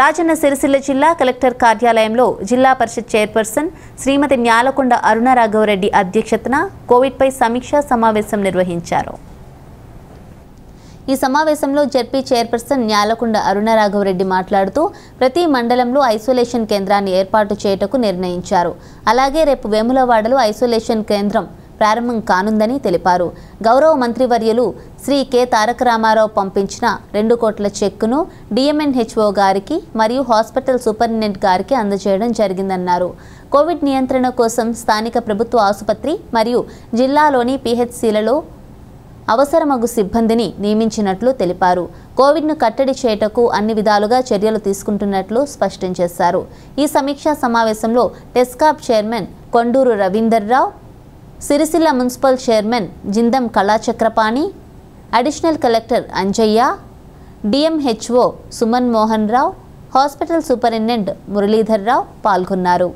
రాజన్న సిరిసిల్ల జిల్లా కలెక్టర్ కార్యాలయంలో జిల్లా పరిషత్ చైర్పర్సన్ శ్రీమతి న్యాలకొండ అరుణ రాఘవరెడ్డి అధ్యక్షతన కోవిడ్పై సమీక్షా సమావేశం నిర్వహించారు ఈ సమావేశంలో జెడ్పీ చైర్పర్సన్ న్యాలకొండ అరుణ రాఘవరెడ్డి మాట్లాడుతూ ప్రతి మండలంలో ఐసోలేషన్ కేంద్రాన్ని ఏర్పాటు చేయటకు నిర్ణయించారు అలాగే రేపు వేములవాడలో ఐసోలేషన్ కేంద్రం ప్రారంభం కానుందని తెలిపారు గౌరవ మంత్రివర్యులు శ్రీ కె తారక రామారావు పంపించిన రెండు కోట్ల చెక్కును డిఎంఎన్హెచ్ఓ గారికి మరియు హాస్పిటల్ సూపరింటెండెంట్ గారికి అందజేయడం జరిగిందన్నారు కోవిడ్ నియంత్రణ కోసం స్థానిక ప్రభుత్వ ఆసుపత్రి మరియు జిల్లాలోని పిహెచ్సిలలో అవసరమగు సిబ్బందిని నియమించినట్లు తెలిపారు కోవిడ్ను కట్టడి చేయటకు అన్ని విధాలుగా చర్యలు తీసుకుంటున్నట్లు స్పష్టం చేశారు ఈ సమీక్షా సమావేశంలో TESCAB chairman Konduru Ravinderrao Sircilla municipal chairman Jindam Kalachakrapani additional collector Anjaiah DMHO Suman Mohan Rao hospital superintendent Muralidhar Rao పాల్గొన్నారు